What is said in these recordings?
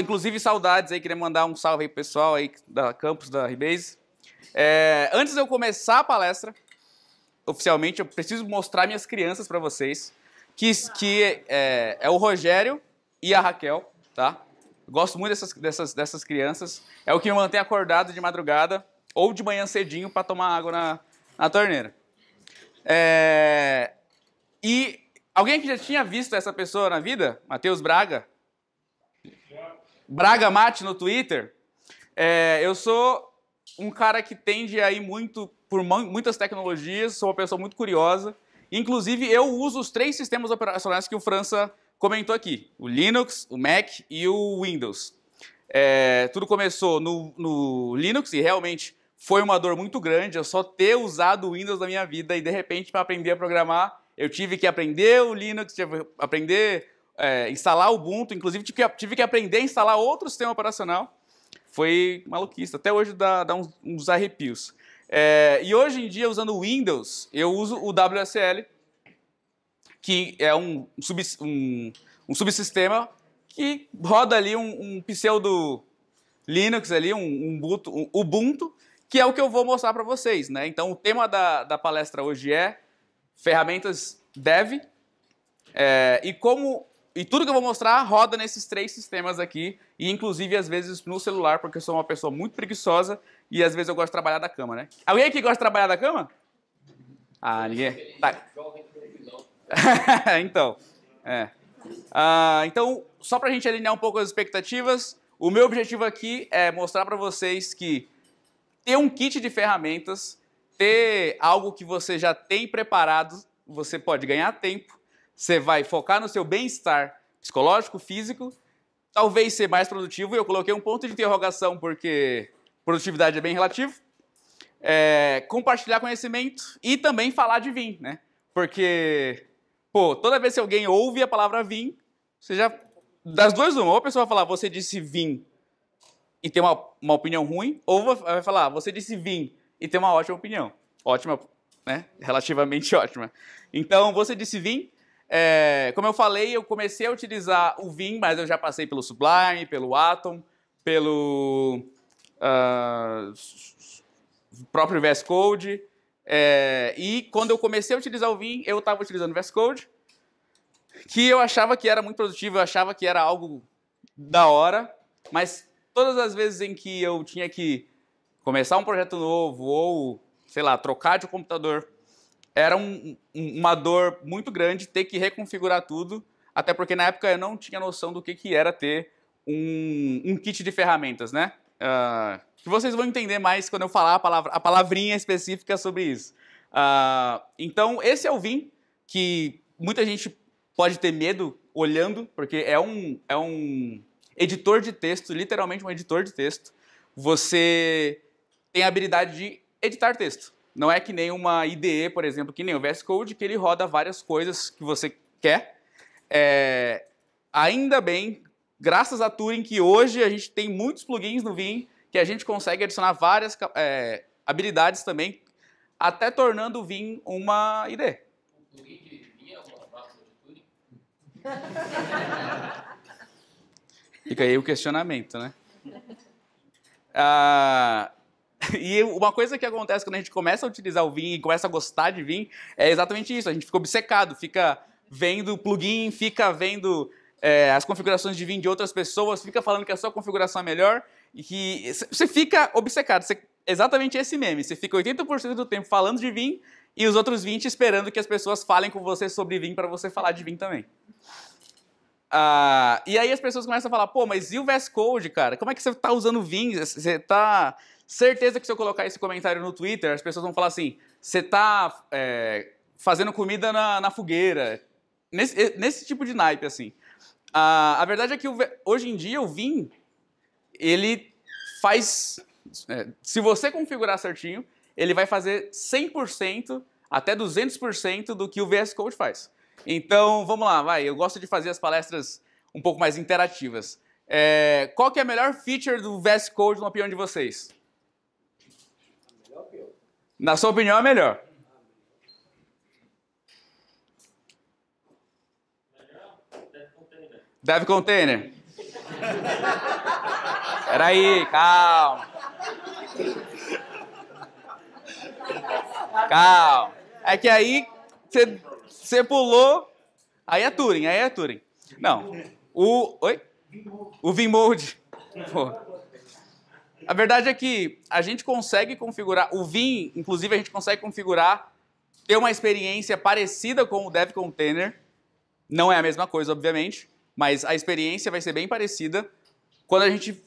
inclusive, saudades aí, queria mandar um salve aí pro pessoal aí da campus da Ribase. É, antes de eu começar a palestra, oficialmente, eu preciso mostrar minhas crianças para vocês, que, que é, é, o Rogério e a Raquel, tá? Gosto muito dessas, dessas, dessas crianças. É o que me mantém acordado de madrugada ou de manhã cedinho para tomar água na, na torneira. É, e alguém que já tinha visto essa pessoa na vida, Matheus Braga, Braga Mate no Twitter. É, eu sou um cara que tende a ir muito por muitas tecnologias, sou uma pessoa muito curiosa. Inclusive, eu uso os três sistemas operacionais que o França comentou aqui: o Linux, o Mac e o Windows. É, tudo começou no, no, Linux e realmente foi uma dor muito grande eu só ter usado o Windows na minha vida e de repente para aprender a programar eu tive que aprender o Linux, tive que aprender é, instalar Ubuntu, inclusive tive que, tive que aprender a instalar outro sistema operacional. Foi maluquice, até hoje dá, dá uns, uns, arrepios. É, e hoje em dia, usando Windows, eu uso o WSL, que é um, sub, um, um subsistema que roda ali um, um pseudo Linux ali, um, um, Ubuntu, que é o que eu vou mostrar para vocês. Né? Então o tema da, da palestra hoje é ferramentas dev é, e como e tudo que eu vou mostrar roda nesses três sistemas aqui, e inclusive às vezes no celular, porque eu sou uma pessoa muito preguiçosa e às vezes eu gosto de trabalhar da cama, né? Alguém aqui gosta de trabalhar da cama? Ah, ninguém. Tá. então, é. Ah, então, só pra gente alinhar um pouco as expectativas, o meu objetivo aqui é mostrar para vocês que ter um kit de ferramentas, ter algo que você já tem preparado, você pode ganhar tempo, você vai focar no seu bem-estar psicológico, físico, talvez ser mais produtivo. Eu coloquei um ponto de interrogação porque produtividade é bem relativo. É, compartilhar conhecimento e também falar de vinho, né? Porque, pô, toda vez que alguém ouve a palavra vinho, você já. Das duas, uma. Ou a pessoa vai falar, você disse vinho e tem uma, uma opinião ruim, ou vai falar, você disse vinho e tem uma ótima opinião. Ótima, né? Relativamente ótima. Então, você disse vinho é, como eu falei, eu comecei a utilizar o Vim, mas eu já passei pelo Sublime, pelo Atom, pelo uh, próprio VS Code. É, e quando eu comecei a utilizar o Vim, eu estava utilizando o VS Code, que eu achava que era muito produtivo, eu achava que era algo da hora, mas todas as vezes em que eu tinha que começar um projeto novo ou, sei lá, trocar de computador era um, uma dor muito grande ter que reconfigurar tudo, até porque na época eu não tinha noção do que, que era ter um, um kit de ferramentas, né? Uh, que vocês vão entender mais quando eu falar a, palavra, a palavrinha específica sobre isso. Uh, então, esse é o VIN, que muita gente pode ter medo olhando, porque é um, é um editor de texto, literalmente um editor de texto. Você tem a habilidade de editar texto. Não é que nem uma IDE, por exemplo, que nem o VS Code, que ele roda várias coisas que você quer. É, ainda bem, graças a Turing, que hoje a gente tem muitos plugins no Vim que a gente consegue adicionar várias é, habilidades também, até tornando o Vim uma IDE. plugin é uma de Turing? Fica aí o questionamento, né? Ah, E uma coisa que acontece quando a gente começa a utilizar o Vim e começa a gostar de Vim é exatamente isso. A gente fica obcecado, fica vendo plugin, fica vendo é, as configurações de Vim de outras pessoas, fica falando que a sua configuração é melhor e que você fica obcecado. Cê, exatamente esse meme. Você fica 80% do tempo falando de Vim e os outros 20 esperando que as pessoas falem com você sobre Vim para você falar de Vim também. Ah, e aí as pessoas começam a falar, pô, mas e o VS Code, cara? Como é que você está usando o Vim? Você está Certeza que se eu colocar esse comentário no Twitter, as pessoas vão falar assim: você tá é, fazendo comida na, na fogueira. Nesse, nesse, tipo de naipe, assim. A, a verdade é que hoje em dia o Vim, ele faz. É, se você configurar certinho, ele vai fazer 100% até 200% do que o VS Code faz. Então, vamos lá, vai. Eu gosto de fazer as palestras um pouco mais interativas. É, qual que é a melhor feature do VS Code na opinião de vocês? Na sua opinião, é melhor. Dev container. Peraí, né? calma. Calma. É que aí você pulou. Aí é Turing, aí é Turing. Não. O. Oi? O Vimode. Pô. A verdade é que a gente consegue configurar, o Vim, inclusive, a gente consegue configurar, ter uma experiência parecida com o Dev Container. Não é a mesma coisa, obviamente, mas a experiência vai ser bem parecida quando a gente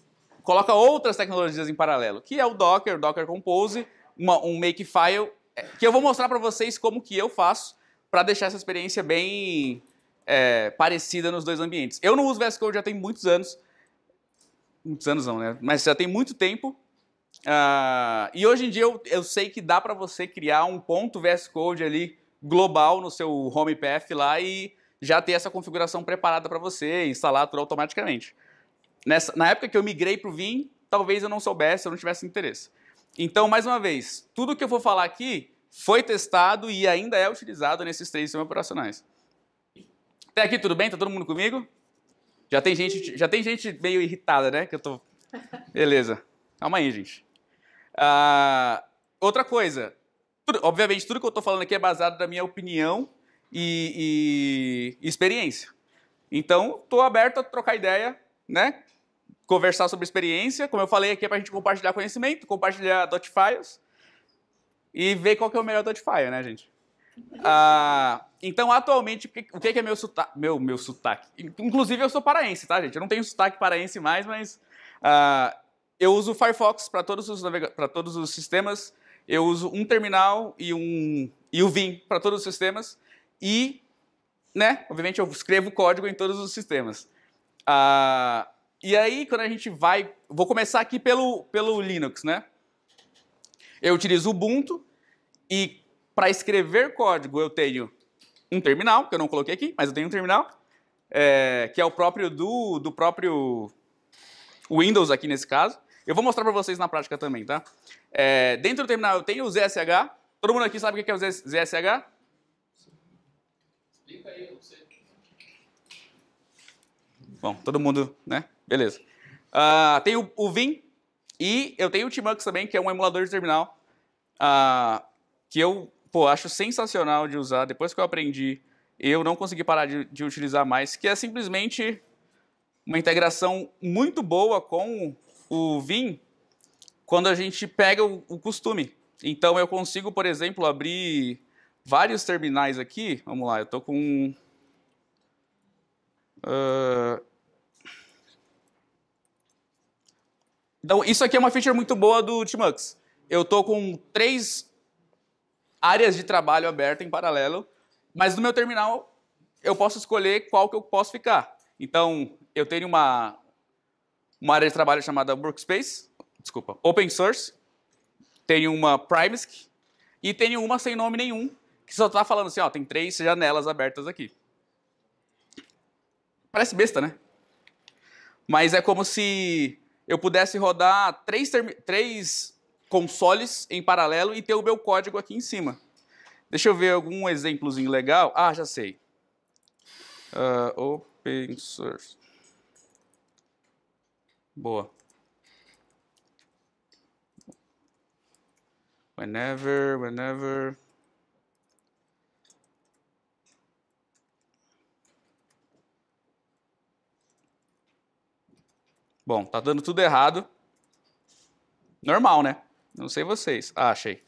coloca outras tecnologias em paralelo, que é o Docker, o Docker Compose, uma, um Makefile, é, que eu vou mostrar para vocês como que eu faço para deixar essa experiência bem é, parecida nos dois ambientes. Eu não uso VS Code já tem muitos anos, muitos anos não, né? Mas já tem muito tempo. Uh, e hoje em dia eu, eu sei que dá para você criar um ponto VS Code ali global no seu home path lá e já ter essa configuração preparada para você, instalar tudo automaticamente. Nessa, na época que eu migrei para o Vim, talvez eu não soubesse, eu não tivesse interesse. Então, mais uma vez, tudo que eu vou falar aqui foi testado e ainda é utilizado nesses três sistemas operacionais. Até aqui tudo bem? Está todo mundo comigo? Já tem gente, já tem gente meio irritada, né? Que eu tô. Beleza. Calma aí, gente. Uh, outra coisa. Tudo, obviamente, tudo que eu estou falando aqui é baseado na minha opinião e, e experiência. Então, estou aberto a trocar ideia, né? Conversar sobre experiência. Como eu falei aqui, é para a gente compartilhar conhecimento, compartilhar dotfiles e ver qual que é o melhor dotfile, né, gente? Ah, então, atualmente, o que é meu sotaque? Meu, meu sotaque. Inclusive, eu sou paraense, tá, gente? Eu não tenho sotaque paraense mais, mas ah, eu uso Firefox para todos, os navega... todos os sistemas. Eu uso um terminal e, um... e o Vim para todos os sistemas. E, né, obviamente, eu escrevo código em todos os sistemas. Ah, e aí, quando a gente vai. Vou começar aqui pelo, pelo Linux, né? Eu utilizo o Ubuntu e para escrever código, eu tenho um terminal, que eu não coloquei aqui, mas eu tenho um terminal, é, que é o próprio do, do próprio Windows aqui nesse caso. Eu vou mostrar para vocês na prática também, tá? É, dentro do terminal eu tenho o ZSH. Todo mundo aqui sabe o que é o ZSH? Explica aí, eu Bom, todo mundo, né? Beleza. Uh, ah, tem o, o Vim e eu tenho o Tmux também, que é um emulador de terminal uh, que eu pô, acho sensacional de usar. Depois que eu aprendi, eu não consegui parar de, de utilizar mais, que é simplesmente uma integração muito boa com o Vim quando a gente pega o, o costume. Então eu consigo, por exemplo, abrir vários terminais aqui. Vamos lá, eu estou com Uh... Então, isso aqui é uma feature muito boa do Tmux. Eu estou com três áreas de trabalho aberta em paralelo, mas no meu terminal eu posso escolher qual que eu posso ficar. Então, eu tenho uma, uma área de trabalho chamada Workspace, desculpa, Open Source, tenho uma Primesc e tenho uma sem nome nenhum, que só está falando assim, ó, tem três janelas abertas aqui. Parece besta, né? Mas é como se eu pudesse rodar três, três consoles em paralelo e ter o meu código aqui em cima. Deixa eu ver algum exemplozinho legal. Ah, já sei. Uh, open source. Boa. Whenever, whenever. Bom, tá dando tudo errado. Normal, né? Não sei vocês. Ah, achei.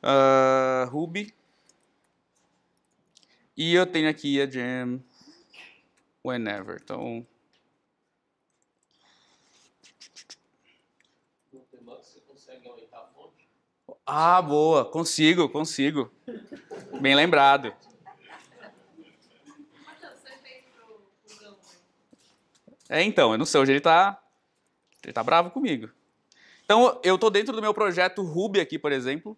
Uh, Ruby. E eu tenho aqui a gem whenever. Então. Ah, boa. Consigo, consigo. Bem lembrado. É, então, eu não sei hoje ele tá. Ele tá bravo comigo. Então, eu estou dentro do meu projeto Ruby aqui, por exemplo.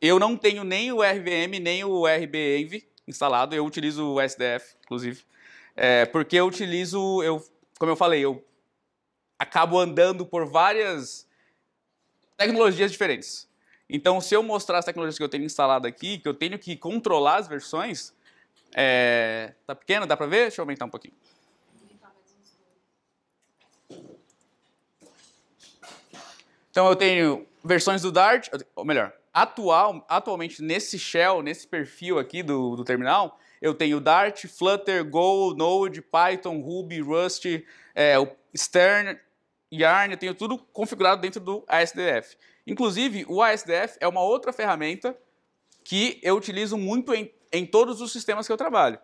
Eu não tenho nem o RVM, nem o RBEnv instalado. Eu utilizo o SDF, inclusive. É, porque eu utilizo, eu, como eu falei, eu acabo andando por várias tecnologias diferentes. Então, se eu mostrar as tecnologias que eu tenho instalado aqui, que eu tenho que controlar as versões, é... tá pequeno, dá para ver? Deixa eu aumentar um pouquinho. Então eu tenho versões do Dart, ou melhor, atual, atualmente nesse shell, nesse perfil aqui do, do terminal, eu tenho Dart, Flutter, Go, Node, Python, Ruby, Rust, é, o Stern, Yarn, eu tenho tudo configurado dentro do ASDF. Inclusive, o ASDF é uma outra ferramenta que eu utilizo muito em, em todos os sistemas que eu trabalho.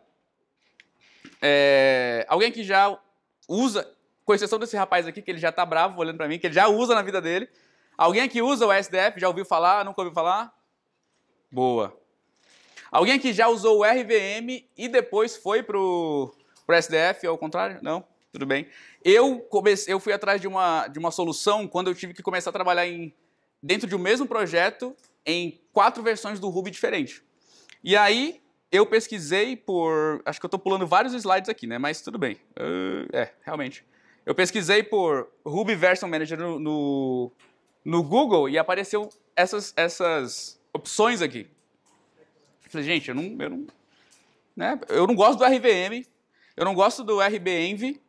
É, alguém que já usa com exceção desse rapaz aqui, que ele já tá bravo olhando para mim, que ele já usa na vida dele. Alguém que usa o SDF? Já ouviu falar? Nunca ouviu falar? Boa. Alguém que já usou o RVM e depois foi pro, pro SDF ou ao contrário? Não? Tudo bem. Eu comecei, eu fui atrás de uma, de uma solução quando eu tive que começar a trabalhar em, dentro de um mesmo projeto em quatro versões do Ruby diferentes. E aí eu pesquisei por. Acho que eu estou pulando vários slides aqui, né? Mas tudo bem. Uh, é, realmente. Eu pesquisei por Ruby Version Manager no, no, no Google e apareceu essas, essas opções aqui. falei, gente, eu não, eu, não, né? eu não gosto do RVM, eu não gosto do RBEnv.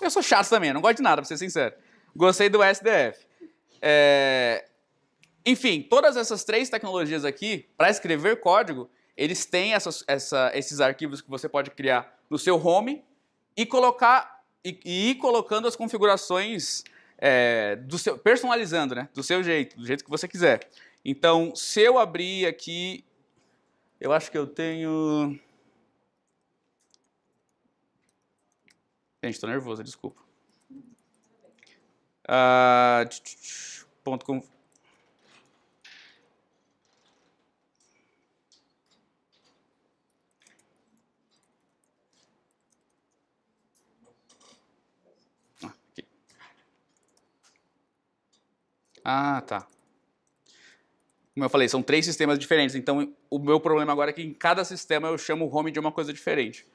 Eu sou chato também, não gosto de nada, para ser sincero. Gostei do SDF. É... Enfim, todas essas três tecnologias aqui, para escrever código, eles têm essas, essa, esses arquivos que você pode criar no seu home e colocar e, e ir colocando as configurações é, do seu, personalizando, né? Do seu jeito, do jeito que você quiser. Então, se eu abrir aqui, eu acho que eu tenho. Gente, estou nervoso, desculpa. Uh, ponto Ah, tá. Como eu falei, são três sistemas diferentes. Então, o meu problema agora é que em cada sistema eu chamo o home de uma coisa diferente.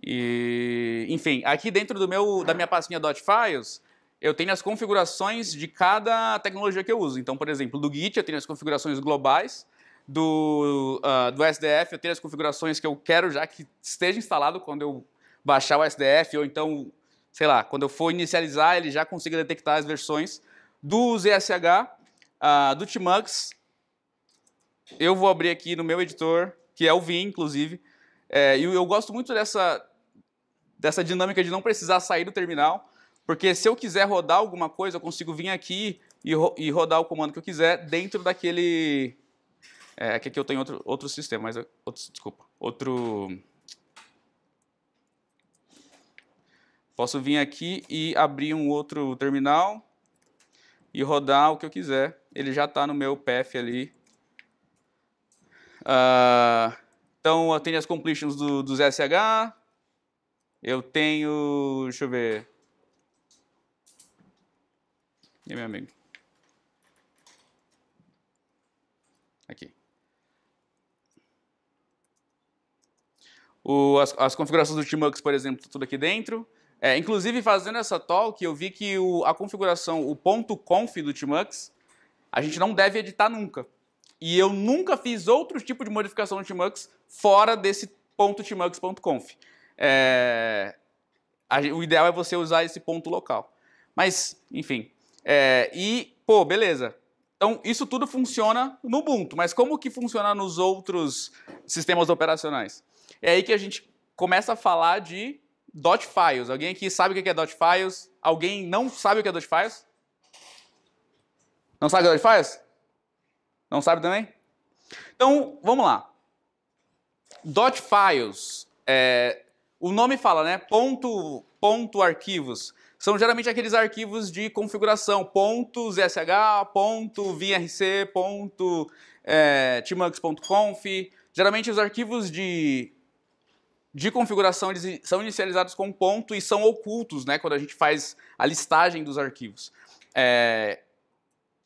E, enfim, aqui dentro do meu, da minha pastinha .files, eu tenho as configurações de cada tecnologia que eu uso. Então, por exemplo, do Git eu tenho as configurações globais, do, uh, do SDF eu tenho as configurações que eu quero já que esteja instalado quando eu baixar o SDF, ou então, sei lá, quando eu for inicializar ele já consiga detectar as versões do ZSH, uh, ah, do Tmux, eu vou abrir aqui no meu editor, que é o Vim, inclusive, é, e eu gosto muito dessa, dessa dinâmica de não precisar sair do terminal, porque se eu quiser rodar alguma coisa, eu consigo vir aqui e, ro e rodar o comando que eu quiser dentro daquele... É, aqui eu tenho outro, outro sistema, mas... Eu, outro, desculpa, outro... Posso vir aqui e abrir um outro terminal e rodar o que eu quiser. Ele já está no meu path ali. Uh, então, eu tenho as completions do, dos SH. Eu tenho... Deixa eu ver. E meu amigo? Aqui. O, as, as configurações do Tmux, por exemplo, tá tudo aqui dentro. É, inclusive, fazendo essa talk, eu vi que o, a configuração, o ponto .conf do Tmux, a gente não deve editar nunca. E eu nunca fiz outro tipo de modificação no Tmux fora desse ponto .tmux.conf. É, o ideal é você usar esse ponto local. Mas, enfim. É, e, pô, beleza. Então, isso tudo funciona no Ubuntu, mas como que funciona nos outros sistemas operacionais? É aí que a gente começa a falar de Dot files. Alguém aqui sabe o que é dot files? Alguém não sabe o que é dot files? Não sabe o que é dot files? Não sabe também? Então, vamos lá. Dot files. É, o nome fala, né? Ponto, ponto arquivos. São geralmente aqueles arquivos de configuração, ponto Sh. ponto .vrc, ponto é, .tmux.conf. Geralmente os arquivos de de configuração eles são inicializados com ponto e são ocultos, né, quando a gente faz a listagem dos arquivos. É,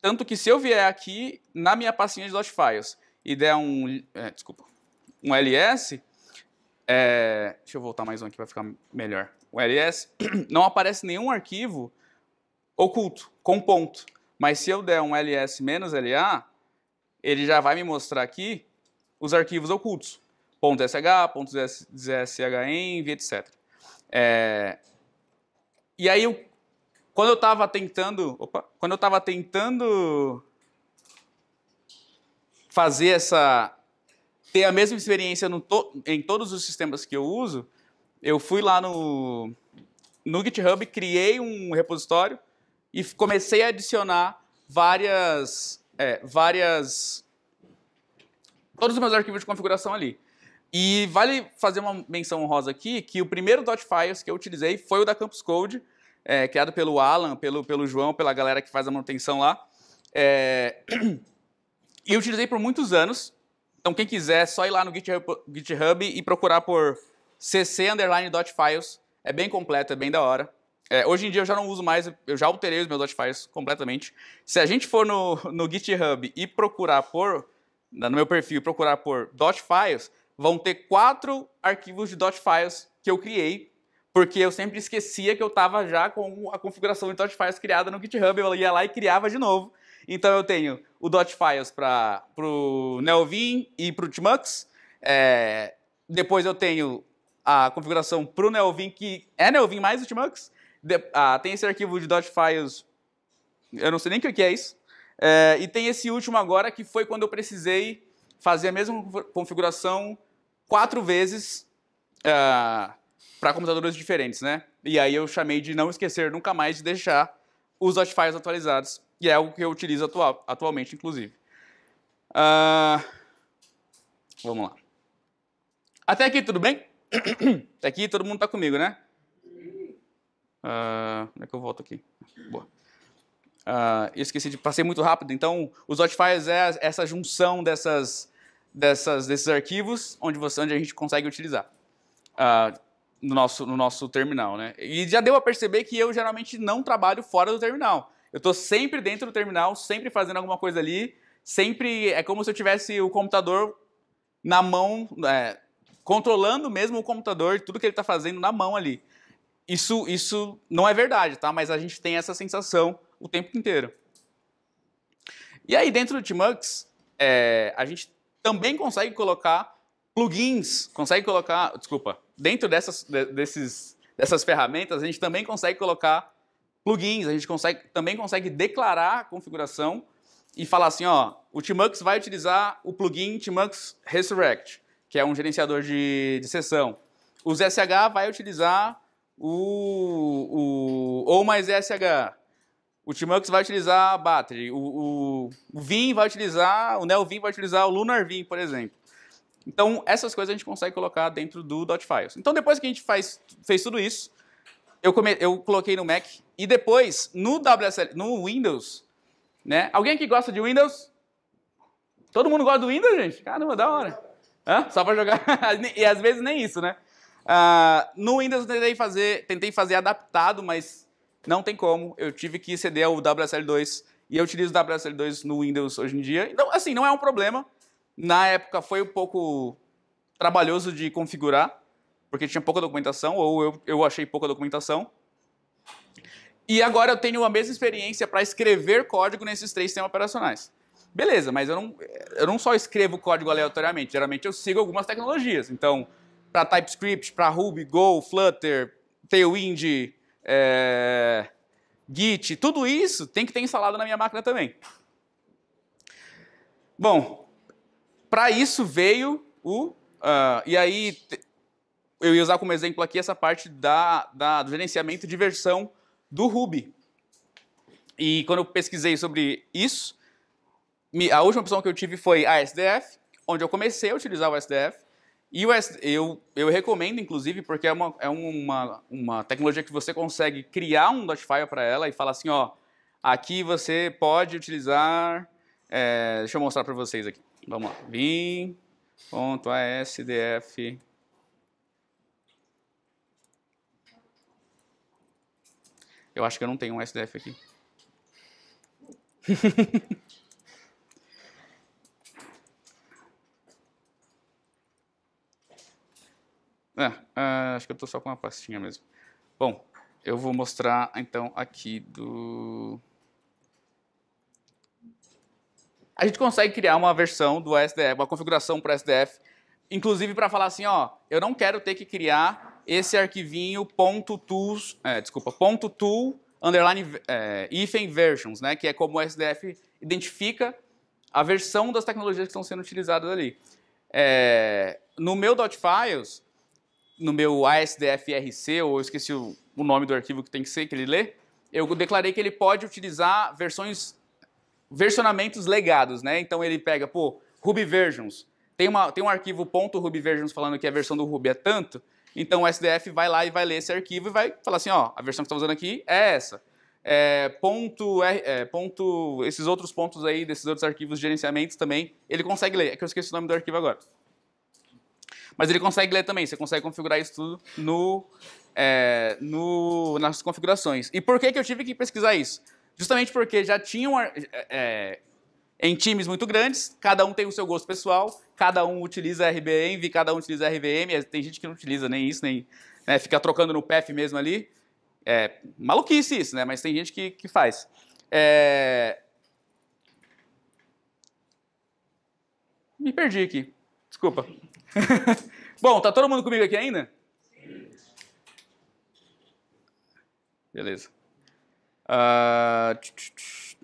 tanto que se eu vier aqui na minha pastinha de dot .files e der um, é, desculpa, um ls, é, deixa eu voltar mais um aqui para ficar melhor. O ls não aparece nenhum arquivo oculto com ponto, mas se eu der um ls la, ele já vai me mostrar aqui os arquivos ocultos. .sh, .zshenv, etc. É, e aí, eu, quando eu estava tentando, opa, quando eu estava tentando fazer essa, ter a mesma experiência to, em todos os sistemas que eu uso, eu fui lá no, no GitHub, criei um repositório e comecei a adicionar várias, é, várias, todos os meus arquivos de configuração ali. E vale fazer uma menção honrosa aqui que o primeiro Dotfires que eu utilizei foi o da Campus Code, é, criado pelo Alan, pelo, pelo João, pela galera que faz a manutenção lá. É... E eu utilizei por muitos anos. Então, quem quiser, é só ir lá no GitHub, GitHub e procurar por cc__.files. É bem completo, é bem da hora. É, hoje em dia eu já não uso mais, eu já alterei os meus .files completamente. Se a gente for no, no GitHub e procurar por, no meu perfil, procurar por .files, vão ter quatro arquivos de .files que eu criei, porque eu sempre esquecia que eu estava já com a configuração de .files criada no GitHub, eu ia lá e criava de novo. Então eu tenho o .files para o NeoVim e para o Tmux, é, depois eu tenho a configuração para o NeoVim, que é NeoVim mais o Tmux, de, ah, tem esse arquivo de .files, eu não sei nem o que é isso, é, e tem esse último agora, que foi quando eu precisei fazer a mesma configuração quatro vezes uh, ah, para computadores diferentes, né? E aí eu chamei de não esquecer nunca mais de deixar os hotfiles atualizados, e é algo que eu utilizo atual, atualmente, inclusive. Uh, vamos lá. Até aqui, tudo bem? Até aqui todo mundo está comigo, né? Uh, é que eu volto aqui? Boa. Uh, eu esqueci de. Passei muito rápido, então os hotfiles é essa junção dessas dessas, desses arquivos onde, você, onde a gente consegue utilizar uh, no, nosso, no nosso terminal. Né? E já deu a perceber que eu geralmente não trabalho fora do terminal. Eu estou sempre dentro do terminal, sempre fazendo alguma coisa ali, sempre é como se eu tivesse o computador na mão, é, controlando mesmo o computador, tudo que ele está fazendo na mão ali. Isso, isso não é verdade, tá? Mas a gente tem essa sensação o tempo inteiro. E aí dentro do Tmux, é, a gente também consegue colocar plugins, consegue colocar, desculpa, dentro dessas, de, desses, dessas ferramentas, a gente também consegue colocar plugins, a gente consegue, também consegue declarar a configuração e falar assim, ó, o Tmux vai utilizar o plugin Tmux Resurrect, que é um gerenciador de, de sessão. O ZSH vai utilizar o, o ou mais SH. O Timux vai utilizar a Battery, o, o, o Vim vai utilizar, o Neo vai utilizar o Lunar Vim, por exemplo. Então, essas coisas a gente consegue colocar dentro do .files. Então, depois que a gente faz, fez tudo isso, eu, come, eu coloquei no Mac e depois no WSL, no Windows, né? Alguém que gosta de Windows? Todo mundo gosta do Windows, gente? Caramba, da hora. Hã? Só para jogar. e às vezes nem isso, né? Uh, no Windows eu tentei fazer, tentei fazer adaptado, mas não tem como, eu tive que ceder ao WSL2 e eu utilizo o WSL2 no Windows hoje em dia. Então, assim, não é um problema. Na época foi um pouco trabalhoso de configurar, porque tinha pouca documentação, ou eu, eu achei pouca documentação. E agora eu tenho a mesma experiência para escrever código nesses três sistemas operacionais. Beleza, mas eu não, eu não só escrevo código aleatoriamente, geralmente eu sigo algumas tecnologias. Então, para TypeScript, para Ruby, Go, Flutter, Tailwind, é, Git, tudo isso tem que ter instalado na minha máquina também. Bom, para isso veio o. Uh, e aí eu ia usar como exemplo aqui essa parte da, da, do gerenciamento de versão do Ruby. E quando eu pesquisei sobre isso, a última opção que eu tive foi a SDF, onde eu comecei a utilizar o SDF. E o S, eu, eu recomendo, inclusive, porque é, uma, é uma, uma tecnologia que você consegue criar um .file para ela e falar assim, ó, aqui você pode utilizar... É, deixa eu mostrar para vocês aqui. Vamos lá. bin.asdf... Eu acho que eu não tenho um SDF aqui. É, é, acho que eu estou só com uma pastinha mesmo. Bom, eu vou mostrar então aqui do... A gente consegue criar uma versão do SDF, uma configuração para SDF, inclusive para falar assim, ó, eu não quero ter que criar esse arquivinho .tools, é, desculpa, .tool underline é, versions, né, que é como o SDF identifica a versão das tecnologias que estão sendo utilizadas ali. É, no meu .files, no meu ASDFRC, ou eu esqueci o, nome do arquivo que tem que ser, que ele lê, eu declarei que ele pode utilizar versões, versionamentos legados, né? Então ele pega, pô, Ruby versions. Tem, uma, tem um arquivo ponto Ruby versions falando que a versão do Ruby é tanto, então o SDF vai lá e vai ler esse arquivo e vai falar assim, ó, a versão que está usando aqui é essa. É, ponto, é, ponto, esses outros pontos aí, desses outros arquivos de gerenciamento também, ele consegue ler. É que eu esqueci o nome do arquivo agora. Mas ele consegue ler também, você consegue configurar isso tudo no, é, no, nas configurações. E por que, que eu tive que pesquisar isso? Justamente porque já tinham. É, é, é em times muito grandes, cada um tem o seu gosto pessoal, cada um utiliza RBM, cada um utiliza RVM, é, tem gente que não utiliza nem isso, nem né, fica trocando no PEF mesmo ali. É maluquice isso, né? Mas tem gente que, que faz. É... Me perdi aqui. Desculpa. Bom, tá todo mundo comigo aqui ainda? Beleza. Uh...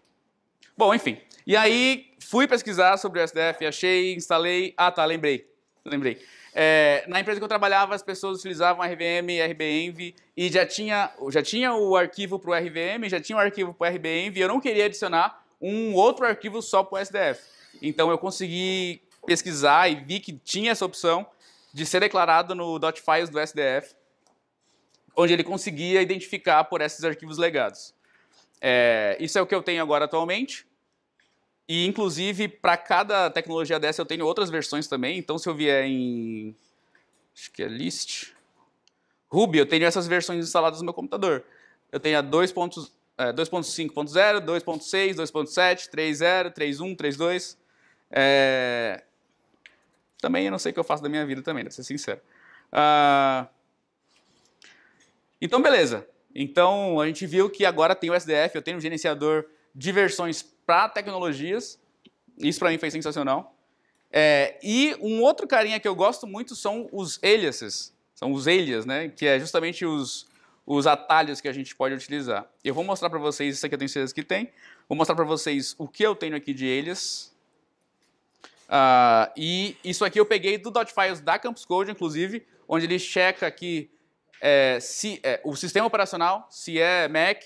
Bom, enfim. E aí fui pesquisar sobre o SDF, achei, instalei. Ah, tá, lembrei. Lembrei. É, na empresa que eu trabalhava, as pessoas utilizavam RVM, RBENV e já tinha, já tinha o arquivo para o RVM, já tinha o arquivo para o RBENV. Eu não queria adicionar um outro arquivo só para o SDF. Então eu consegui pesquisar e vi que tinha essa opção de ser declarado no .files do SDF, onde ele conseguia identificar por esses arquivos legados. É, isso é o que eu tenho agora atualmente. E, inclusive, para cada tecnologia dessa eu tenho outras versões também. Então, se eu vier em... Acho que é list... Ruby, eu tenho essas versões instaladas no meu computador. Eu tenho a 2.5.0, 2.6, 2.7, 3.0, 3.1, 3.2... É, também eu não sei o que eu faço da minha vida também, pra ser sincero. Uh... Então, beleza. Então, a gente viu que agora tem o SDF, eu tenho um gerenciador de versões para tecnologias. Isso para mim foi sensacional. É, e um outro carinha que eu gosto muito são os aliases. São os alias, né? Que é justamente os, os atalhos que a gente pode utilizar. Eu vou mostrar para vocês, isso aqui eu tenho certeza que tem. Vou mostrar para vocês o que eu tenho aqui de alias. Uh, e isso aqui eu peguei do Dotfiles da Campus Code, inclusive, onde ele checa aqui é, se, é, o sistema operacional, se é Mac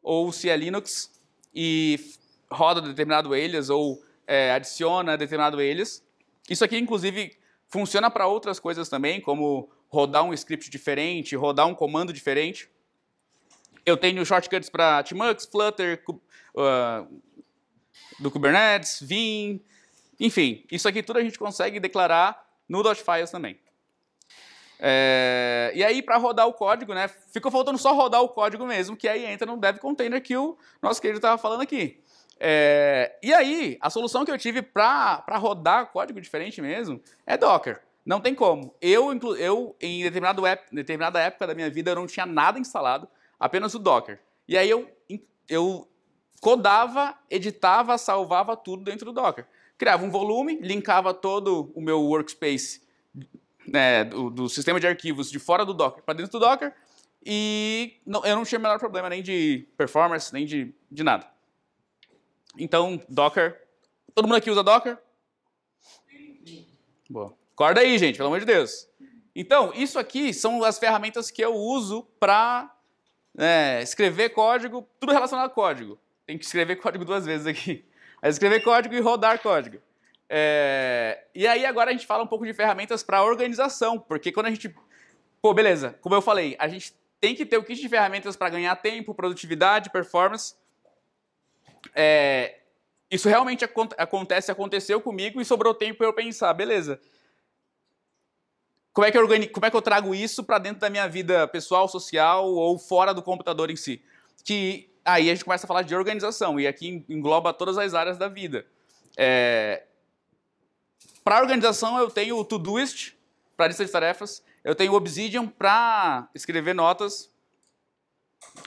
ou se é Linux, e roda determinado alias ou é, adiciona determinado alias. Isso aqui, inclusive, funciona para outras coisas também, como rodar um script diferente, rodar um comando diferente. Eu tenho shortcuts para Tmux, Flutter, uh, do Kubernetes, Vim, enfim, isso aqui tudo a gente consegue declarar no .files também. É, e aí, para rodar o código, né, ficou faltando só rodar o código mesmo, que aí entra no dev container que o nosso querido estava falando aqui. É, e aí, a solução que eu tive para rodar código diferente mesmo é Docker. Não tem como. Eu, eu em determinado ep, determinada época da minha vida, eu não tinha nada instalado, apenas o Docker. E aí eu, eu codava, editava, salvava tudo dentro do Docker criava um volume, linkava todo o meu workspace né, do, do, sistema de arquivos de fora do Docker para dentro do Docker e não, eu não tinha o menor problema nem de performance, nem de, de nada. Então, Docker. Todo mundo aqui usa Docker? Boa. Acorda aí, gente, pelo amor de Deus. Então, isso aqui são as ferramentas que eu uso para é, né, escrever código, tudo relacionado a código. Tem que escrever código duas vezes aqui. É escrever código e rodar código. É... E aí agora a gente fala um pouco de ferramentas para organização, porque quando a gente. Pô, beleza, como eu falei, a gente tem que ter o kit de ferramentas para ganhar tempo, produtividade, performance. É... Isso realmente acontece, aconteceu comigo e sobrou tempo para eu pensar, beleza. Como é, que eu organi... como é que eu trago isso para dentro da minha vida pessoal, social ou fora do computador em si? Que Aí a gente começa a falar de organização, e aqui engloba todas as áreas da vida. É... Para organização, eu tenho o Todoist, para lista de tarefas, eu tenho o Obsidian para escrever notas,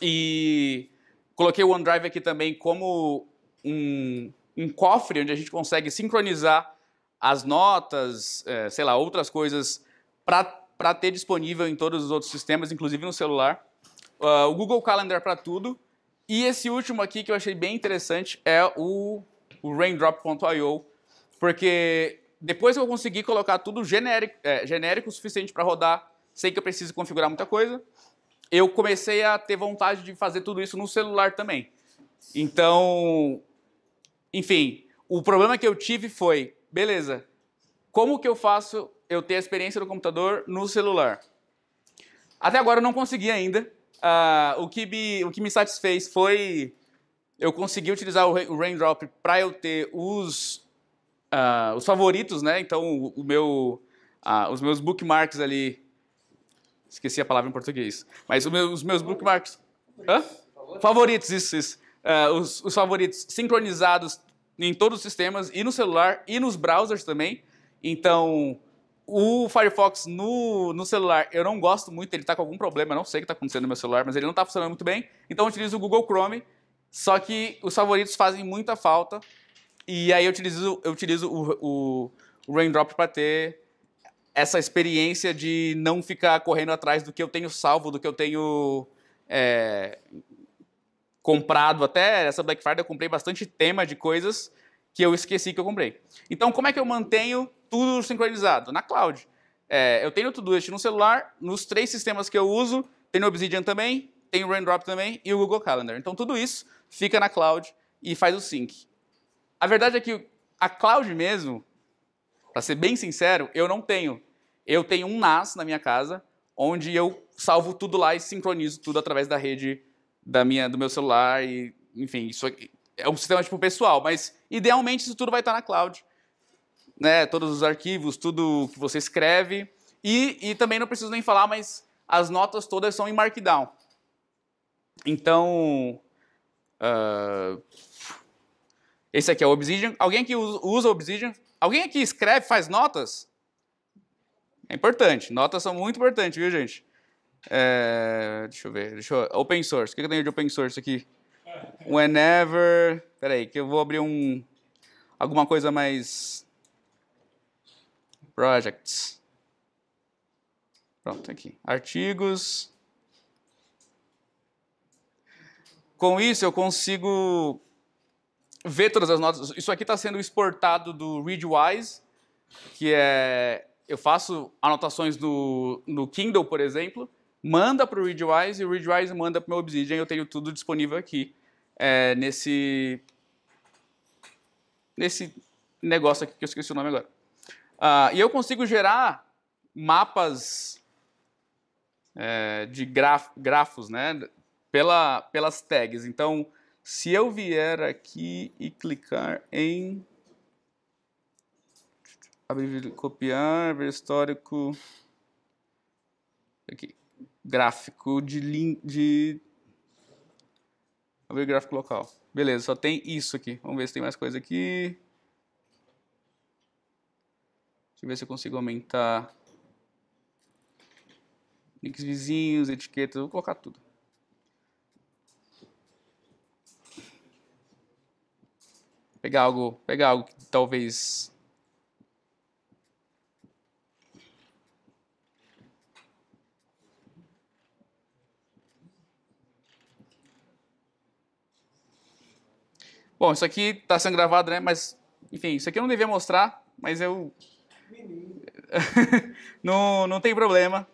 e coloquei o OneDrive aqui também como um, um cofre onde a gente consegue sincronizar as notas, é, sei lá, outras coisas para ter disponível em todos os outros sistemas, inclusive no celular. Uh, o Google Calendar para tudo. E esse último aqui que eu achei bem interessante é o, o Raindrop.io, porque depois que eu consegui colocar tudo genérico, é, genérico o suficiente para rodar, sem que eu precise configurar muita coisa, eu comecei a ter vontade de fazer tudo isso no celular também. Então, enfim, o problema que eu tive foi, beleza, como que eu faço eu ter a experiência do computador no celular? Até agora eu não consegui ainda, ah, o, que me, o que me satisfez foi eu consegui utilizar o Raindrop para eu ter os, ah, os favoritos, né? Então, o, o meu, ah, os meus bookmarks ali. Esqueci a palavra em português. Mas meu, os meus bookmarks. Hã? Favoritos, isso, isso. os, os favoritos sincronizados em todos os sistemas, e no celular, e nos browsers também. Então, o Firefox no, no celular eu não gosto muito, ele está com algum problema, eu não sei o que está acontecendo no meu celular, mas ele não está funcionando muito bem, então eu utilizo o Google Chrome, só que os favoritos fazem muita falta, e aí eu utilizo, eu utilizo o, o, o Raindrop para ter essa experiência de não ficar correndo atrás do que eu tenho salvo, do que eu tenho é, comprado. Até essa Black Friday eu comprei bastante tema de coisas que eu esqueci que eu comprei. Então, como é que eu mantenho tudo sincronizado? Na cloud. É, eu tenho o Todoist no celular, nos três sistemas que eu uso, tem o Obsidian também, tem o Raindrop também e o Google Calendar. Então, tudo isso fica na cloud e faz o sync. A verdade é que a cloud mesmo, para ser bem sincero, eu não tenho. Eu tenho um NAS na minha casa, onde eu salvo tudo lá e sincronizo tudo através da rede da minha, do meu celular e, enfim, isso, é um sistema tipo pessoal, mas idealmente isso tudo vai estar na cloud. Né? Todos os arquivos, tudo que você escreve. E, e também não preciso nem falar, mas as notas todas são em Markdown. Então, uh, esse aqui é o Obsidian. Alguém que usa o Obsidian? Alguém aqui escreve, faz notas? É importante. Notas são muito importantes, viu, gente? É, deixa eu ver. Deixa eu, open source. O que eu tenho de open source aqui? Whenever. Peraí, que eu vou abrir um. Alguma coisa mais. Projects. Pronto, aqui. Artigos. Com isso eu consigo ver todas as notas. Isso aqui está sendo exportado do Readwise, que é. Eu faço anotações no, no Kindle, por exemplo, manda para o Readwise e o Readwise manda para o meu Obsidian e eu tenho tudo disponível aqui é, nesse, nesse negócio aqui que eu esqueci o nome agora. Ah, e eu consigo gerar mapas é, de graf, grafos né, pela, pelas tags. Então, se eu vier aqui e clicar em abrir, copiar, ver histórico, aqui, gráfico de, de o gráfico local. Beleza, só tem isso aqui. Vamos ver se tem mais coisa aqui. Deixa eu ver se eu consigo aumentar. Links vizinhos, etiquetas, vou colocar tudo. Pegar algo, pegar algo que talvez Bom, isso aqui está sendo gravado, né? Mas, enfim, isso aqui eu não devia mostrar, mas eu. não, não tem problema.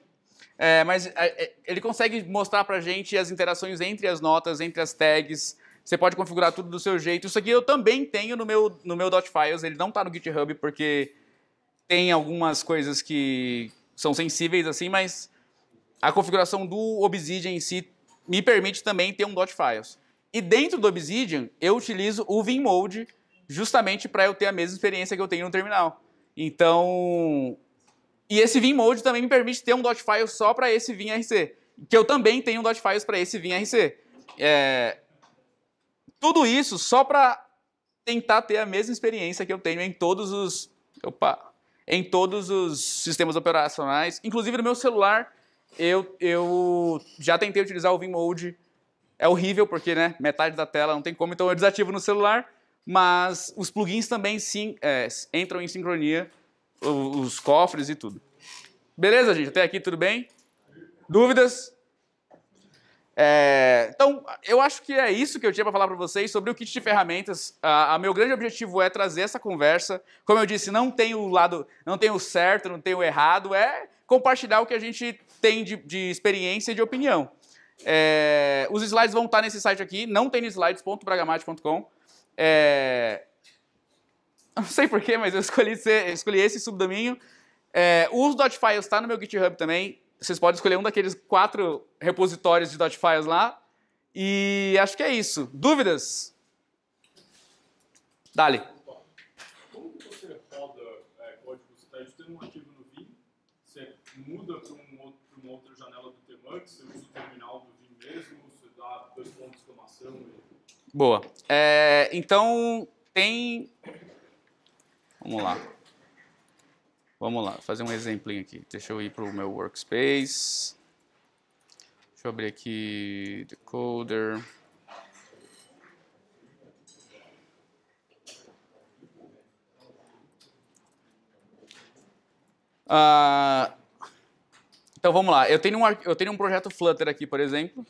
É, mas é, é ele consegue mostrar para gente as interações entre as notas, entre as tags. Você pode configurar tudo do seu jeito. Isso aqui eu também tenho no meu, no meu .files. Ele não está no GitHub porque tem algumas coisas que são sensíveis assim, mas a configuração do Obsidian em si me permite também ter um .files. E dentro do Obsidian, eu utilizo o Mode justamente para eu ter a mesma experiência que eu tenho no terminal. Então, e esse Mode também me permite ter um .file só para esse RC, que eu também tenho um .files para esse Vim É... Tudo isso só para tentar ter a mesma experiência que eu tenho em todos os, opa, em todos os sistemas operacionais, inclusive no meu celular, eu, eu já tentei utilizar o Mode. É horrível porque, né, metade da tela não tem como, então eu desativo no celular, mas os plugins também sim, é, entram em sincronia, os cofres e tudo. Beleza, gente? Até aqui tudo bem? Dúvidas? É, então, eu acho que é isso que eu tinha para falar para vocês sobre o kit de ferramentas. A, a, meu grande objetivo é trazer essa conversa. Como eu disse, não tem o lado, não tem o certo, não tem o errado. É compartilhar o que a gente tem de, de experiência e de opinião. É, os slides vão estar nesse site aqui, não tem slides.bragamate.com. É, não sei porquê, mas eu escolhi, ser, escolhi esse subdomínio. É, os .files está no meu GitHub também. Vocês podem escolher um daqueles quatro repositórios de .files lá. E acho que é isso. Dúvidas? Dali. Como você roda é, código Você tem tá um arquivo no Vim, você muda para um uma outra janela do Temax, você usa o terminal do Vim mesmo, você dá dois pontos de exclamação. E... Boa. É, então, tem... Vamos lá. Vamos lá, fazer um exemplinho aqui. Deixa eu ir para o meu workspace. Deixa eu abrir aqui decoder. Ah, então vamos lá, eu tenho, um, eu tenho um projeto Flutter aqui, por exemplo,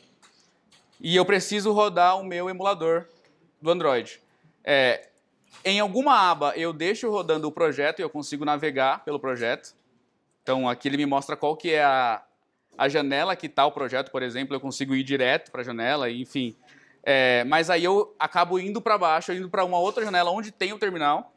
e eu preciso rodar o meu emulador do Android. É, em alguma aba eu deixo rodando o projeto e eu consigo navegar pelo projeto. Então aqui ele me mostra qual que é a, a janela que está o projeto, por exemplo, eu consigo ir direto para a janela, enfim. É, mas aí eu acabo indo para baixo, indo para uma outra janela onde tem o terminal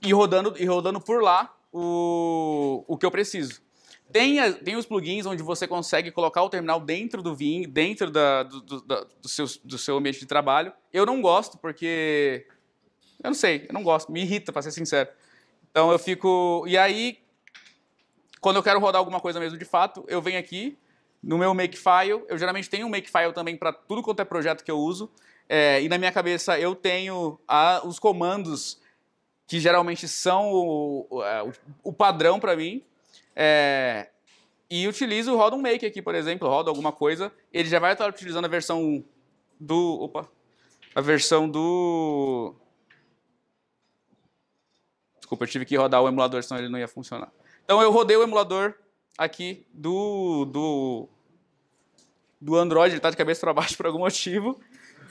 e rodando, e rodando por lá o, o que eu preciso. Tem, a, tem os plugins onde você consegue colocar o terminal dentro do Vim, dentro da, do, do, do, seu, do seu ambiente de trabalho. Eu não gosto porque... Eu não sei, eu não gosto. Me irrita, para ser sincero. Então eu fico... E aí, quando eu quero rodar alguma coisa mesmo de fato, eu venho aqui no meu Makefile. Eu geralmente tenho um Makefile também para tudo quanto é projeto que eu uso. É, e na minha cabeça eu tenho a, os comandos que geralmente são o, o, eh, o padrão para mim. É, e utiliza o Roda um Make aqui, por exemplo, roda alguma coisa, ele já vai estar utilizando a versão do... Opa! A versão do... Desculpa, eu tive que rodar o emulador, senão ele não ia funcionar. Então eu rodei o emulador aqui do, do, do Android, ele está de cabeça para baixo por algum motivo.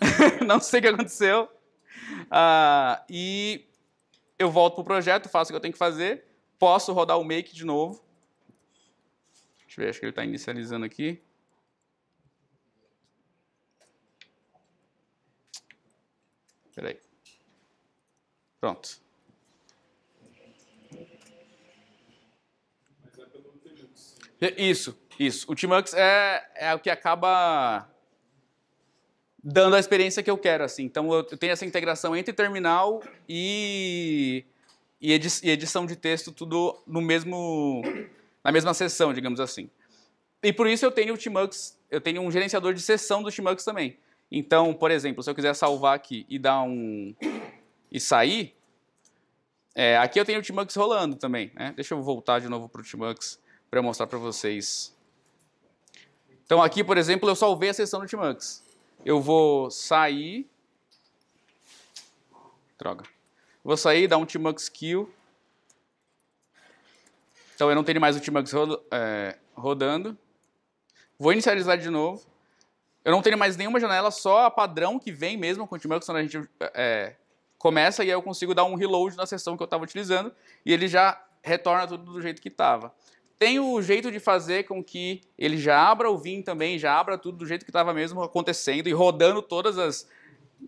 não sei o que aconteceu. Ah, e eu volto para o projeto, faço o que eu tenho que fazer, posso rodar o make de novo Deixa eu ver, acho que ele está inicializando aqui. Espera aí. Pronto. Isso, isso. O Tmux é, é o que acaba dando a experiência que eu quero, assim. Então eu tenho essa integração entre terminal e, e edição de texto, tudo no mesmo na mesma sessão, digamos assim. E por isso eu tenho o Tmux, eu tenho um gerenciador de sessão do Tmux também. Então, por exemplo, se eu quiser salvar aqui e dar um e sair, é, aqui eu tenho o Tmux rolando também, né? Deixa eu voltar de novo para o Tmux para mostrar para vocês. Então aqui, por exemplo, eu salvei a sessão do Tmux. Eu vou sair, droga, vou sair, dar um Tmux kill então eu não tenho mais o Tmux rodo, é, rodando. Vou inicializar de novo. Eu não tenho mais nenhuma janela, só a padrão que vem mesmo com o Tmux quando a gente é, começa e aí eu consigo dar um reload na sessão que eu estava utilizando e ele já retorna tudo do jeito que estava. Tem o jeito de fazer com que ele já abra o Vim também, já abra tudo do jeito que estava mesmo acontecendo e rodando todas as,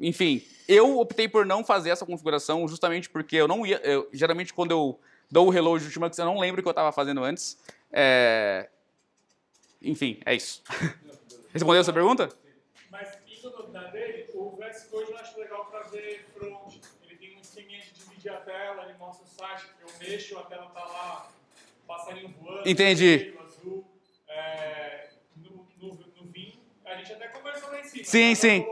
enfim, eu optei por não fazer essa configuração justamente porque eu não ia. Eu, geralmente, quando eu dou o reload do Tmux, eu não lembro o que eu estava fazendo antes. É... Enfim, é isso. Respondeu a sua pergunta? Mas isso na dele, o VS Code eu acho legal para ver front. Ele tem um esqueminha de dividir a tela, ele mostra o site, eu mexo, a tela está lá, passarinho voando, Entendi. azul. É, no, no, no Vim, a gente até conversou lá em cima. Sim, né? sim.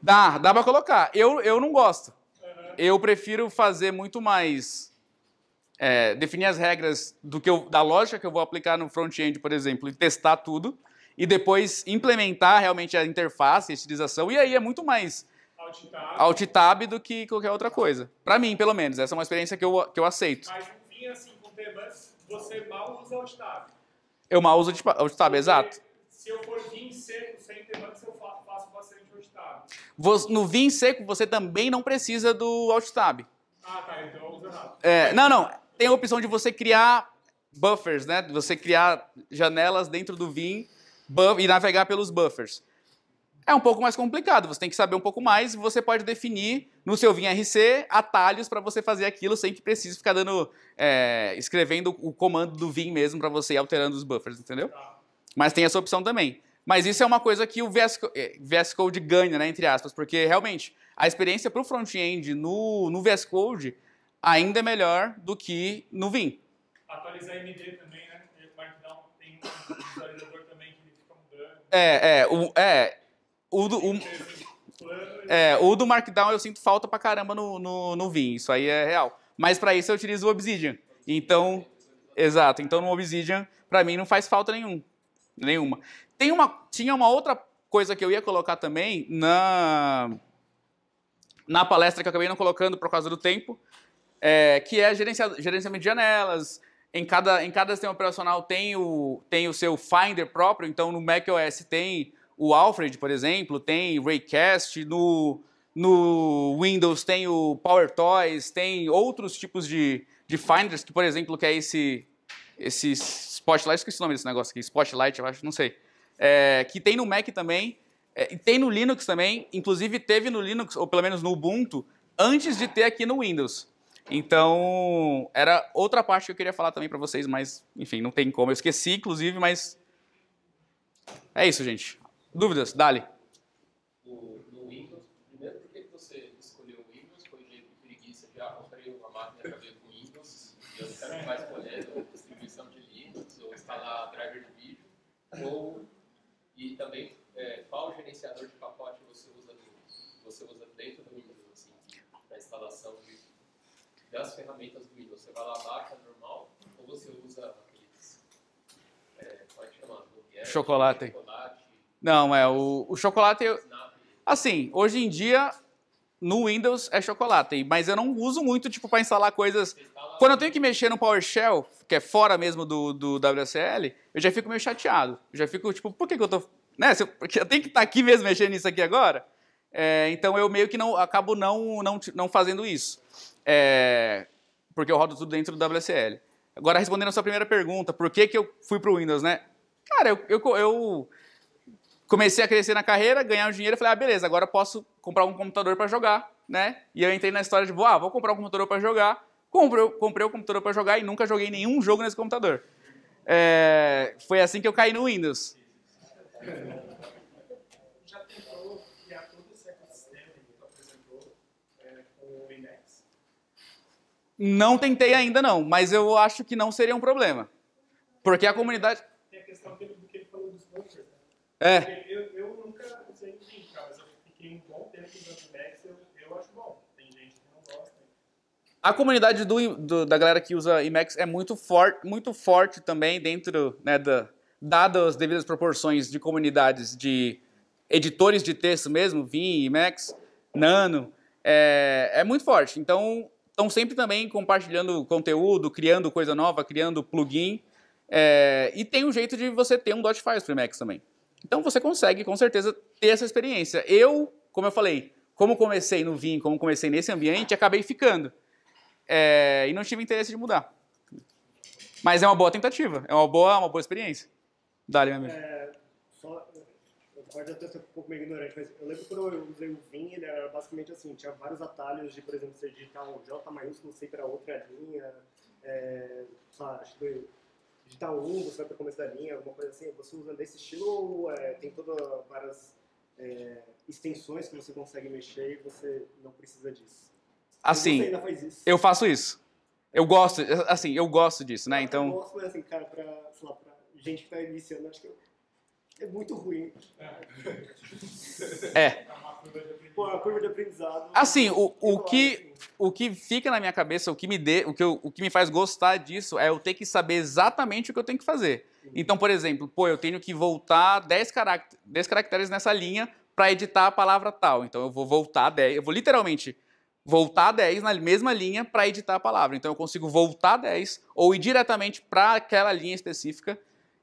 Dá, dá pra colocar. Eu, eu não gosto. Uhum. Eu prefiro fazer muito mais é, definir as regras do que eu, da lógica que eu vou aplicar no front-end, por exemplo, e testar tudo, e depois implementar realmente a interface, a estilização, e aí é muito mais alt-tab alt do que qualquer outra coisa. Para mim, pelo menos, essa é uma experiência que eu, que eu aceito. Mas vinha assim com o você mal usa alt-tab. Eu mal uso alt-tab, exato. Se eu for vir seco sem Debus, eu faço bastante alt-tab. No Vim seco, você também não precisa do alt-tab. Ah, tá, então eu uso errado. É, não, não, tem a opção de você criar buffers, né? Você criar janelas dentro do Vim e navegar pelos buffers. É um pouco mais complicado, você tem que saber um pouco mais e você pode definir no seu Vim RC atalhos para você fazer aquilo sem que precise ficar dando, é, escrevendo o comando do Vim mesmo para você ir alterando os buffers, entendeu? Tá. Mas tem essa opção também. Mas isso é uma coisa que o VS, é, VS Code ganha, né, entre aspas, porque realmente a experiência para o front-end no, no VS Code ainda é melhor do que no Vim. Atualizar MD também, né? Markdown tem um visualizador também que fica mudando. É, é, o, é, o, do, o, é, o do Markdown eu sinto falta pra caramba no, no, no Vim, isso aí é real. Mas para isso eu utilizo o Obsidian. Então, exato, então no Obsidian para mim não faz falta nenhum, nenhuma. Tem uma, tinha uma outra coisa que eu ia colocar também na na palestra que eu acabei não colocando por causa do tempo, é, que é gerenciamento de janelas. Em cada, em cada sistema operacional tem o, tem o seu Finder próprio, então no macOS tem o Alfred, por exemplo, tem Raycast, no, no Windows tem o PowerToys, tem outros tipos de, de Finders, que por exemplo que é esse, esse Spotlight, esqueci o nome desse negócio aqui, Spotlight, eu acho, não sei, é, que tem no Mac também, é, tem no Linux também, inclusive teve no Linux, ou pelo menos no Ubuntu, antes de ter aqui no Windows. Então, era outra parte que eu queria falar também para vocês, mas, enfim, não tem como. Eu esqueci, inclusive, mas. É isso, gente. Dúvidas? Dali. No, Windows, primeiro, por que você escolheu o Windows? Foi de preguiça comprei ah, uma máquina para ver com Windows, e eu não quero mais escolher distribuição de Linux, ou instalar driver de vídeo, E também, é, qual gerenciador de pacote você usa, você usa dentro do Windows, assim, para instalação de das ferramentas do Windows. Você vai lá, baixa é normal, ou você usa aqueles. É, pode é chamar, chocolate. chocolate. Não, é o, o chocolate. Eu, assim, hoje em dia. No Windows é chocolate, mas eu não uso muito, tipo, para instalar coisas. Quando eu tenho que mexer no PowerShell, que é fora mesmo do, do WSL, eu já fico meio chateado. Eu já fico, tipo, por que, que eu tô. Né? porque eu tenho que estar tá aqui mesmo mexendo nisso aqui agora? É, então eu meio que não acabo não, não, não fazendo isso. É, porque eu rodo tudo dentro do WSL. Agora, respondendo a sua primeira pergunta, por que, que eu fui para o Windows, né? Cara, eu, eu, eu, comecei a crescer na carreira, ganhar um dinheiro, falei, ah, beleza, agora posso comprar um computador para jogar, né? E eu entrei na história de, ah, vou comprar um computador para jogar. Comprei, comprei o computador para jogar e nunca joguei nenhum jogo nesse computador. É, foi assim que eu caí no Windows. Não tentei ainda não, mas eu acho que não seria um problema. Porque a comunidade... Tem a questão do que ele falou dos brokers. Né? É. Eu, eu nunca em brincar, mas eu fiquei um bom tempo usando Max, eu, eu acho bom. Tem gente que não gosta. A comunidade do, do, da galera que usa Emacs é muito, for, muito forte também dentro, né, da, dadas as devidas proporções de comunidades de editores de texto mesmo, Vim, Emacs, Nano, é, é muito forte. Então, estão sempre também compartilhando conteúdo, criando coisa nova, criando plugin. É, e tem um jeito de você ter um dotfiles para o Emacs também. Então você consegue, com certeza, ter essa experiência. Eu, como eu falei, como comecei no Vim, como comecei nesse ambiente, acabei ficando. É, e não tive interesse de mudar. Mas é uma boa tentativa, é uma boa, uma boa experiência. Dá-lhe, meu amigo. É, só pode até ser um pouco meio ignorante, mas eu lembro quando eu usei o Vim, ele era basicamente assim, tinha vários atalhos de, por exemplo, você digitar um J maiúsculo, sei para outra linha, é, acho que digitar um, você vai para o começo da linha, alguma coisa assim. Você usa desse estilo é, tem todas várias é, extensões que você consegue mexer e você não precisa disso? Assim, faz eu faço isso. Eu gosto, assim, eu gosto disso, né? Então... Eu gosto, mas assim, cara, pra, lá, pra gente que está iniciando, acho que... Eu é muito ruim. É. Pô, é a curva de aprendizado. Assim, o, o, que, assim. o que fica na minha cabeça, o que me dê, o que, eu, o que me faz gostar disso é eu ter que saber exatamente o que eu tenho que fazer. Então, por exemplo, pô, eu tenho que voltar 10, caract 10 caracteres nessa linha para editar a palavra tal. Então eu vou voltar 10, eu vou literalmente voltar 10 na mesma linha para editar a palavra. Então eu consigo voltar 10 ou ir diretamente para aquela linha específica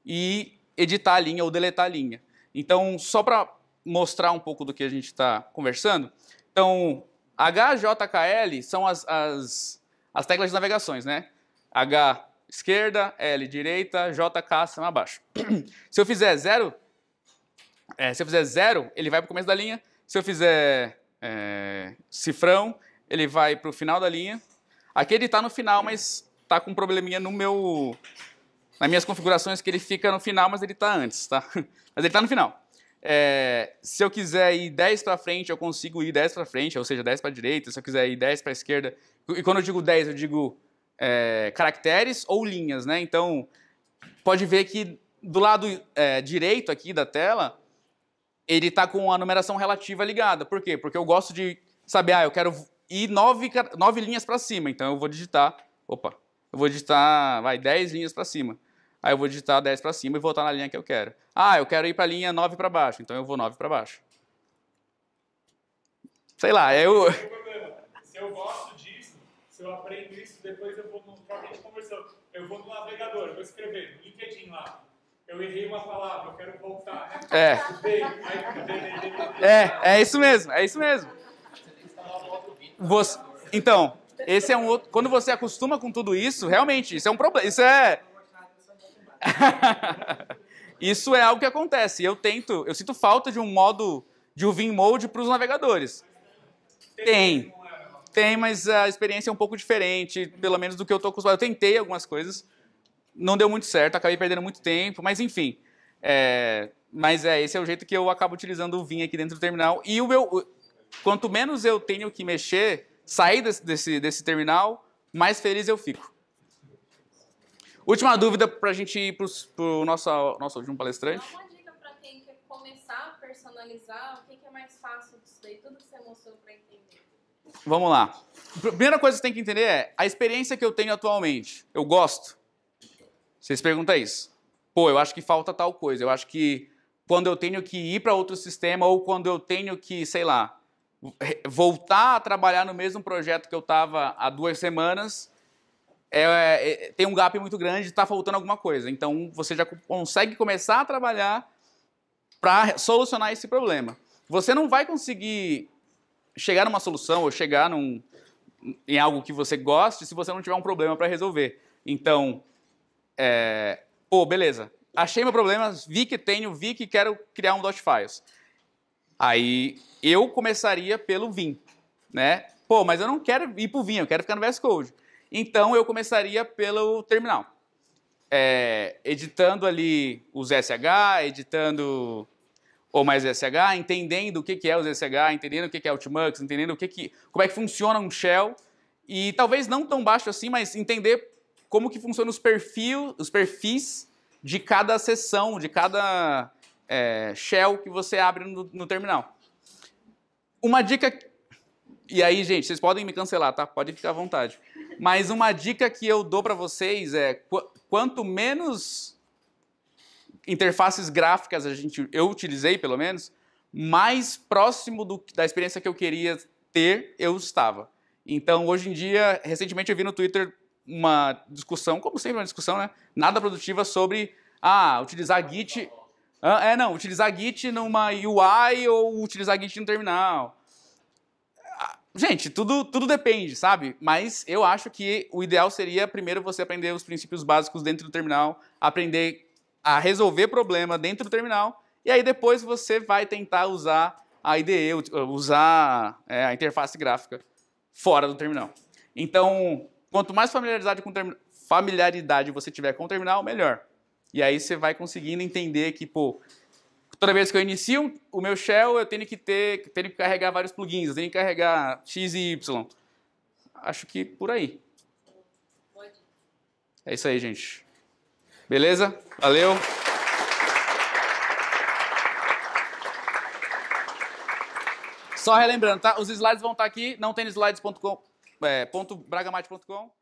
e editar a linha ou deletar a linha. Então, só para mostrar um pouco do que a gente está conversando, então, HJKL são as, as, as teclas de navegações, né? H esquerda, L direita, JK cima abaixo. se eu fizer zero, é, se eu fizer zero, ele vai para o começo da linha. Se eu fizer é, cifrão, ele vai para o final da linha. Aqui ele está no final, mas está com um probleminha no meu nas minhas configurações que ele fica no final, mas ele está antes, tá? Mas ele está no final. É, se eu quiser ir 10 para frente, eu consigo ir 10 para frente, ou seja, 10 para direita. Se eu quiser ir 10 para esquerda, e quando eu digo 10, eu digo é, caracteres ou linhas, né? Então, pode ver que do lado é, direito aqui da tela, ele está com a numeração relativa ligada. Por quê? Porque eu gosto de saber, ah, eu quero ir 9, 9 linhas para cima, então eu vou digitar, opa, eu vou digitar, vai, 10 linhas para cima. Aí eu vou digitar 10 para cima e voltar na linha que eu quero. Ah, eu quero ir para a linha 9 para baixo, então eu vou 9 para baixo. Sei lá, eu... Se eu gosto disso, se eu aprendo isso, depois eu vou no... conversão. Eu vou no navegador, vou escrever no LinkedIn lá. Eu errei uma palavra, eu quero voltar. Né? É. É, é isso mesmo, é isso mesmo. Você, então, esse é um outro. Quando você acostuma com tudo isso, realmente, isso é um problema. Isso é Isso é algo que acontece. Eu tento, eu sinto falta de um modo de um Vim Mode para os navegadores. Tem. É, Tem, mas a experiência é um pouco diferente, pelo menos do que eu estou acostumado. Eu tentei algumas coisas, não deu muito certo, acabei perdendo muito tempo, mas enfim. É, mas é, esse é o jeito que eu acabo utilizando o Vim aqui dentro do terminal. E o meu, quanto menos eu tenho que mexer, sair desse, desse, desse terminal, mais feliz eu fico. Última dúvida para a gente ir para o nosso, nosso último palestrante. Dá uma dica para quem quer começar a personalizar, o que, que é mais fácil disso aí, tudo que você mostrou para entender. Vamos lá. Primeira coisa que você tem que entender é a experiência que eu tenho atualmente. Eu gosto. Vocês perguntam isso. Pô, eu acho que falta tal coisa. Eu acho que quando eu tenho que ir para outro sistema ou quando eu tenho que, sei lá, voltar a trabalhar no mesmo projeto que eu estava há duas semanas, é, é, é, tem um gap muito grande, está faltando alguma coisa. Então você já consegue começar a trabalhar para solucionar esse problema. Você não vai conseguir chegar numa solução ou chegar num, em algo que você goste se você não tiver um problema para resolver. Então, é, pô, beleza, achei meu problema, vi que tenho, vi que quero criar um Dotfiles. Aí eu começaria pelo Vim, né? Pô, mas eu não quero ir pro Vim, eu quero ficar no VS Code. Então eu começaria pelo terminal. É, editando ali os SH, editando ou mais SH, entendendo o que, que é o SH, entendendo o que, que é Ultimux, entendendo o que, que como é que funciona um shell e talvez não tão baixo assim, mas entender como que funcionam os perfis, os perfis de cada sessão, de cada é, shell que você abre no, no terminal. Uma dica e aí, gente, vocês podem me cancelar, tá? Pode ficar à vontade. Mas uma dica que eu dou para vocês é qu quanto menos interfaces gráficas a gente eu utilizei, pelo menos, mais próximo do, da experiência que eu queria ter eu estava. Então, hoje em dia, recentemente eu vi no Twitter uma discussão, como sempre uma discussão, né? Nada produtiva sobre ah, utilizar Git. Ah, é, não, utilizar Git numa UI ou utilizar Git no terminal. Gente, tudo, tudo depende, sabe? Mas eu acho que o ideal seria primeiro você aprender os princípios básicos dentro do terminal, aprender a resolver problema dentro do terminal, e aí depois você vai tentar usar a IDE, usar é, a interface gráfica fora do terminal. Então, quanto mais familiaridade, com familiaridade você tiver com o terminal, melhor. E aí você vai conseguindo entender que, pô, toda vez que eu inicio o meu shell, eu tenho que ter, tenho que carregar vários plugins, eu tenho que carregar X e Y. Acho que por aí. É isso aí, gente. Beleza? Valeu. Só relembrando, tá? Os slides vão estar aqui, não tem slides.com, é,